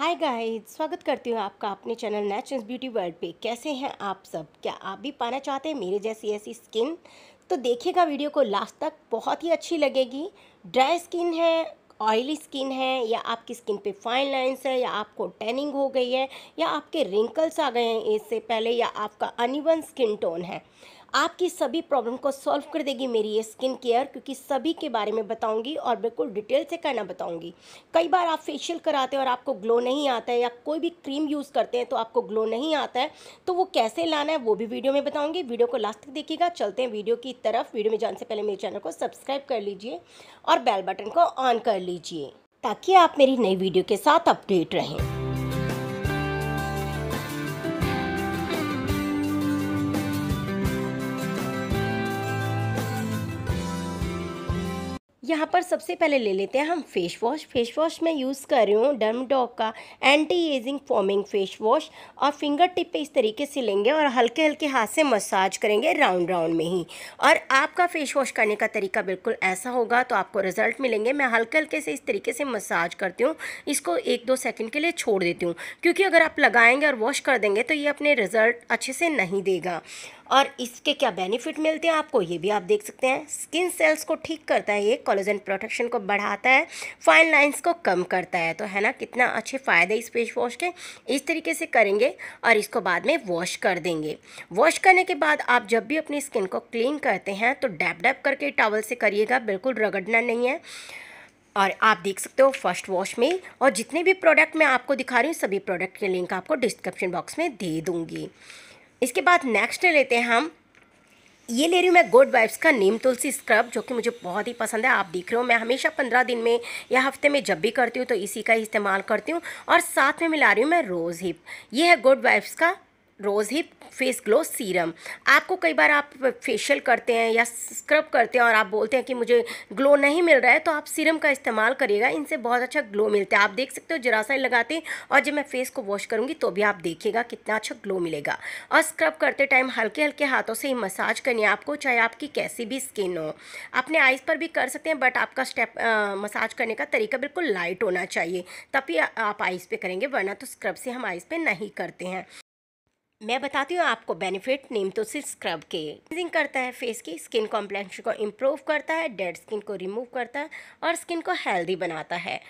hi guys स्वागत करती हूँ आपका अपने चैनल नेचुरल ब्यूटी वर्ल्ड पे कैसे हैं आप सब क्या आप भी पाना चाहते हैं मेरे जैसी ऐसी स्किन तो देखिएगा वीडियो को लास्ट तक बहुत ही अच्छी लगेगी ड्राई स्किन है ऑयली स्किन है या आपकी स्किन पे फाइन लाइंस है या आपको टैनिंग हो गई है या आपके रिंकल्स आ गए हैं इससे पहले या आपका अनिवन स्किन टोन है आपकी सभी प्रॉब्लम को सॉल्व कर देगी मेरी ये स्किन केयर क्योंकि सभी के बारे में बताऊंगी और बिल्कुल डिटेल से करना बताऊंगी कई बार आप फेशियल कराते हैं और आपको ग्लो नहीं आता है या कोई भी क्रीम यूज़ करते हैं तो आपको ग्लो नहीं आता है तो वो कैसे लाना है वो भी वीडियो में बताऊँगी वीडियो को लास्ट तक देखिएगा चलते हैं वीडियो की तरफ वीडियो में जाने से पहले मेरे चैनल को सब्सक्राइब कर लीजिए और बेल बटन को ऑन कर लीजिए ताकि आप मेरी नई वीडियो के साथ अपडेट रहें यहाँ पर सबसे पहले ले लेते हैं हम फेस वॉश फेस वॉश में यूज़ कर रही हूँ डर्मडॉग का anti ageing firming face wash और फिंगर टिप पे इस तरीके से लेंगे और हल्के हल्के हाथ से मसाज करेंगे राउंड राउंड में ही और आपका फेस वॉश करने का तरीका बिल्कुल ऐसा होगा तो आपको रिजल्ट मिलेंगे मैं हल्के हल्के से इस तरीके से मसाज करती हूँ इसको एक दो सेकेंड के लिए छोड़ देती हूँ क्योंकि अगर आप लगाएंगे और वॉश कर देंगे तो ये अपने रिज़ल्ट अच्छे से नहीं देगा और इसके क्या बेनिफिट मिलते हैं आपको ये भी आप देख सकते हैं स्किन सेल्स को ठीक करता है ये कॉलोजन प्रोटेक्शन को बढ़ाता है फाइन लाइन्स को कम करता है तो है ना कितना अच्छे फ़ायदे इस फेस वॉश के इस तरीके से करेंगे और इसको बाद में वॉश कर देंगे वॉश करने के बाद आप जब भी अपनी स्किन को क्लीन करते हैं तो डैप डैप करके टावल से करिएगा बिल्कुल रगड़ना नहीं है और आप देख सकते हो फर्स्ट वॉश में और जितने भी प्रोडक्ट मैं आपको दिखा रही हूँ सभी प्रोडक्ट के लिंक आपको डिस्क्रिप्शन बॉक्स में दे दूँगी इसके बाद नेक्स्ट लेते हैं हम ये ले रही हूँ मैं गुड वाइब्स का नीम तुलसी स्क्रब जो कि मुझे बहुत ही पसंद है आप देख रहे हो मैं हमेशा पंद्रह दिन में या हफ्ते में जब भी करती हूँ तो इसी का इस्तेमाल करती हूँ और साथ में मिला रही हूँ मैं रोज़ हिप ये है गुड वाइब्स का rosehip face glow serum आपको कई बार आप फेशियल करते हैं या स्क्रब करते हैं और आप बोलते हैं कि मुझे ग्लो नहीं मिल रहा है तो आप सीरम का इस्तेमाल करिएगा इनसे बहुत अच्छा ग्लो मिलता है आप देख सकते हो जरा सा लगाते हैं और जब मैं फेस को वॉश करूँगी तो भी आप देखिएगा कितना अच्छा ग्लो मिलेगा और स्क्रब करते टाइम हल्के हल्के हाथों से ही मसाज करनी है आपको चाहे आपकी कैसी भी स्किन हो अपने आइज़ पर भी कर सकते हैं बट आपका स्टेप मसाज करने का तरीका बिल्कुल लाइट होना चाहिए तभी आप आइज़ पर करेंगे वरना तो स्क्रब से हम आइज़ पर नहीं करते हैं मैं बताती हूँ आपको बेनिफिट नेमतोसिस स्क्रब के क्लिनिंग करता है फेस की स्किन कॉम्प्लेक्शन को इम्प्रूव करता है डेड स्किन को रिमूव करता है और स्किन को हेल्दी बनाता है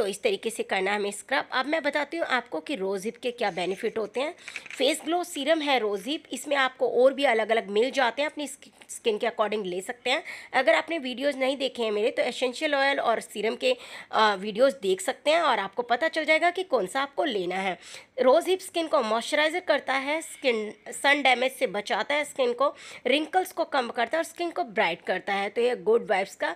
तो इस तरीके से करना है हमें स्क्रब अब मैं बताती हूँ आपको कि रोज़िप के क्या बेनिफिट होते हैं फेस ग्लो सीरम है रोज़िप इसमें आपको और भी अलग अलग मिल जाते हैं अपनी स्किन के अकॉर्डिंग ले सकते हैं अगर आपने वीडियोज़ नहीं देखे हैं मेरे तो एसेंशियल ऑयल और सीरम के वीडियोज़ देख सकते हैं और आपको पता चल जाएगा कि कौन सा आपको लेना है रोज़ हिप स्किन को मॉइस्चराइज़र करता है स्किन सन डैमेज से बचाता है स्किन को रिंकल्स को कम करता है और स्किन को ब्राइट करता है तो ये गुड वाइब्स का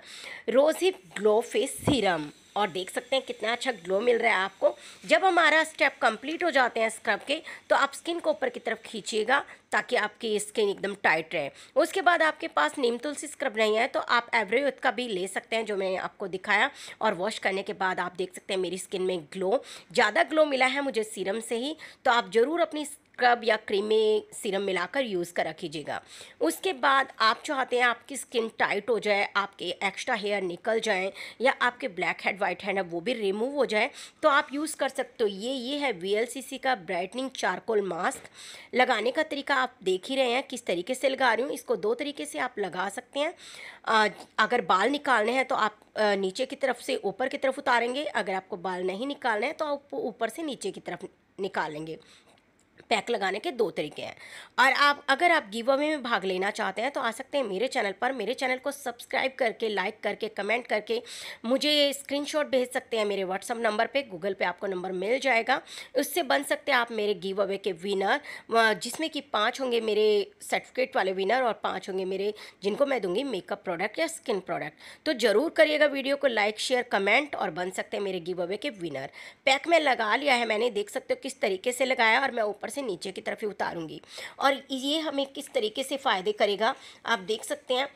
rose hip glow face serum और देख सकते हैं कितना अच्छा ग्लो मिल रहा है आपको जब हमारा स्टेप कंप्लीट हो जाते हैं स्क्रब के तो आप स्किन को ऊपर की तरफ खींचिएगा ताकि आपकी स्किन एकदम टाइट रहे उसके बाद आपके पास नीम तुलसी स्क्रब नहीं है तो आप एवरेज का भी ले सकते हैं जो मैंने आपको दिखाया और वॉश करने के बाद आप देख सकते हैं मेरी स्किन में ग्लो ज़्यादा ग्लो मिला है मुझे सीरम से ही तो आप ज़रूर अपनी स्क्रब या क्रीमी सीरम मिलाकर यूज़ करा कीजिएगा उसके बाद आप चाहते हैं आपकी स्किन टाइट हो जाए आपके एक्स्ट्रा हेयर निकल जाएँ या आपके ब्लैक हेड वाइट हेड है वो भी रिमूव हो जाए तो आप यूज़ कर सकते हो ये ये है वी का ब्राइटनिंग चारकोल मास्क लगाने का तरीका आप देख ही रहे हैं किस तरीके से लगा रही हूँ इसको दो तरीके से आप लगा सकते हैं अगर बाल निकालने हैं तो आप नीचे की तरफ से ऊपर की तरफ उतारेंगे अगर आपको बाल नहीं निकालना है तो आप ऊपर से नीचे की तरफ निकालेंगे पैक लगाने के दो तरीके हैं और आप अगर आप गिव अवे में भाग लेना चाहते हैं तो आ सकते हैं मेरे चैनल पर मेरे चैनल को सब्सक्राइब करके लाइक करके कमेंट करके मुझे स्क्रीनशॉट भेज सकते हैं मेरे व्हाट्सअप नंबर पे गूगल पे आपको नंबर मिल जाएगा उससे बन सकते हैं आप मेरे गिव अवे के विनर जिसमें कि पाँच होंगे मेरे सर्टिफिकेट वाले विनर और पाँच होंगे मेरे जिनको मैं दूंगी मेकअप प्रोडक्ट या स्किन प्रोडक्ट तो ज़रूर करिएगा वीडियो को लाइक शेयर कमेंट और बन सकते हैं मेरे गिव अवे के विनर पैक में लगा लिया है मैंने देख सकते हो किस तरीके से लगाया और मैं ऊपर ऊपर से नीचे की तरफ ही उतारूँगी और ये हमें किस तरीके से फ़ायदे करेगा आप देख सकते हैं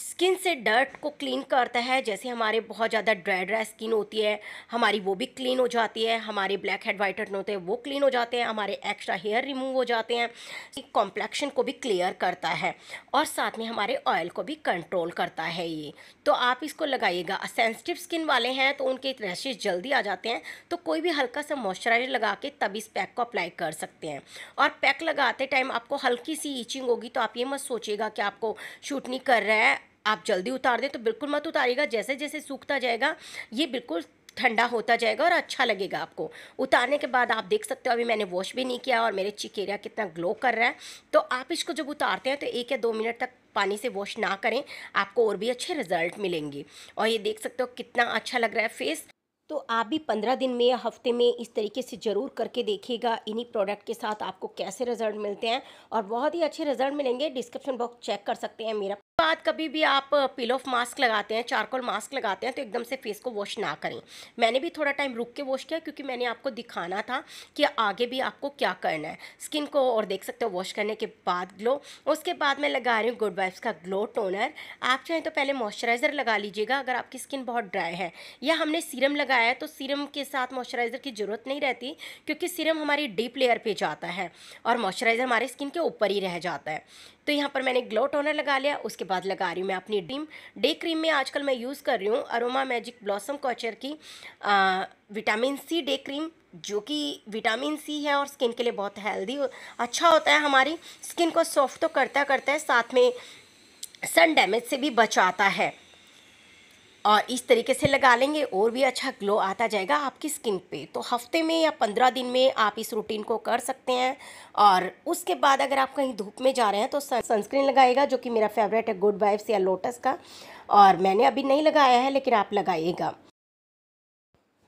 स्किन से डर्ट को क्लीन करता है जैसे हमारे बहुत ज़्यादा ड्राई ड्राई स्किन होती है हमारी वो भी क्लीन हो जाती है हमारे ब्लैक हेड वाइट हेड होते हैं वो क्लीन हो जाते हैं हमारे एक्स्ट्रा हेयर रिमूव हो जाते हैं कॉम्प्लेक्शन को भी क्लियर करता है और साथ में हमारे ऑयल को भी कंट्रोल करता है ये तो आप इसको लगाइएगा सेंसिटिव स्किन वाले हैं तो उनके रैशेज जल्दी आ जाते हैं तो कोई भी हल्का सा मॉइस्चराइजर लगा के तब इस पैक को अप्लाई कर सकते हैं और पैक लगाते टाइम आपको हल्की सी ईचिंग होगी तो आप ये मत सोचिएगा कि आपको शूट नहीं कर रहा है आप जल्दी उतार दें तो बिल्कुल मत उतारिएगा जैसे जैसे सूखता जाएगा ये बिल्कुल ठंडा होता जाएगा और अच्छा लगेगा आपको उतारने के बाद आप देख सकते हो अभी मैंने वॉश भी नहीं किया और मेरे चिक एरिया कितना ग्लो कर रहा है तो आप इसको जब उतारते हैं तो एक या दो मिनट तक पानी से वॉश ना करें आपको और भी अच्छे रिजल्ट मिलेंगे और ये देख सकते हो कितना अच्छा लग रहा है फेस तो आप भी पंद्रह दिन में या हफ्ते में इस तरीके से ज़रूर करके देखिएगा इन्हीं प्रोडक्ट के साथ आपको कैसे रिजल्ट मिलते हैं और बहुत ही अच्छे रिजल्ट मिलेंगे डिस्क्रिप्शन बॉक्स चेक कर सकते हैं मेरा बाद कभी भी आप पिल ऑफ मास्क लगाते हैं चारकोल मास्क लगाते हैं तो एकदम से फेस को वॉश ना करें मैंने भी थोड़ा टाइम रुक के वॉश किया क्योंकि मैंने आपको दिखाना था कि आगे भी आपको क्या करना है स्किन को और देख सकते हो वॉश करने के बाद ग्लो उसके बाद मैं लगा रही हूँ गुड वाइफ्स का ग्लो टोनर आप चाहें तो पहले मॉइस्चराइज़र लगा लीजिएगा अगर आपकी स्किन बहुत ड्राई है या हमने सीरम लगाया है तो सीरम के साथ मॉइस्चराइज़र की ज़रूरत नहीं रहती क्योंकि सीरम हमारी डीप लेयर पर जाता है और मॉइस्चराइज़र हमारे स्किन के ऊपर ही रह जाता है तो यहाँ पर मैंने ग्लो टोनर लगा लिया उसके बाद लगा रही हूँ मैं अपनी डीम डे क्रीम में आजकल मैं यूज़ कर रही हूँ अरोमा मैजिक ब्लॉसम कॉचर की आ, विटामिन सी डे क्रीम जो कि विटामिन सी है और स्किन के लिए बहुत हेल्दी अच्छा होता है हमारी स्किन को सॉफ्ट तो करता करता है साथ में सन डैमेज से भी बचाता है और इस तरीके से लगा लेंगे और भी अच्छा ग्लो आता जाएगा आपकी स्किन पे तो हफ्ते में या पंद्रह दिन में आप इस रूटीन को कर सकते हैं और उसके बाद अगर आप कहीं धूप में जा रहे हैं तो सनस्क्रीन लगाएगा जो कि मेरा फेवरेट है गुड वाइब्स या लोटस का और मैंने अभी नहीं लगाया है लेकिन आप लगाइएगा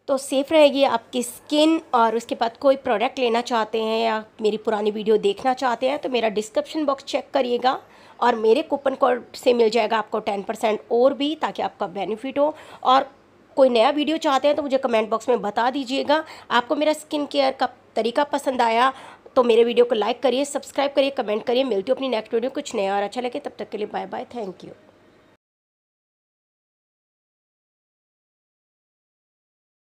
तो सेफ़ रहेगी आपकी स्किन और उसके बाद कोई प्रोडक्ट लेना चाहते हैं या मेरी पुरानी वीडियो देखना चाहते हैं तो मेरा डिस्क्रिप्शन बॉक्स चेक करिएगा और मेरे कूपन कोड से मिल जाएगा आपको टेन परसेंट और भी ताकि आपका बेनिफिट हो और कोई नया वीडियो चाहते हैं तो मुझे कमेंट बॉक्स में बता दीजिएगा आपको मेरा स्किन केयर का तरीका पसंद आया तो मेरे वीडियो को लाइक करिए सब्सक्राइब करिए कमेंट करिए मिलती हूँ अपनी नेक्स्ट वीडियो कुछ नया और अच्छा लगे तब तक के लिए बाय बाय थैंक यू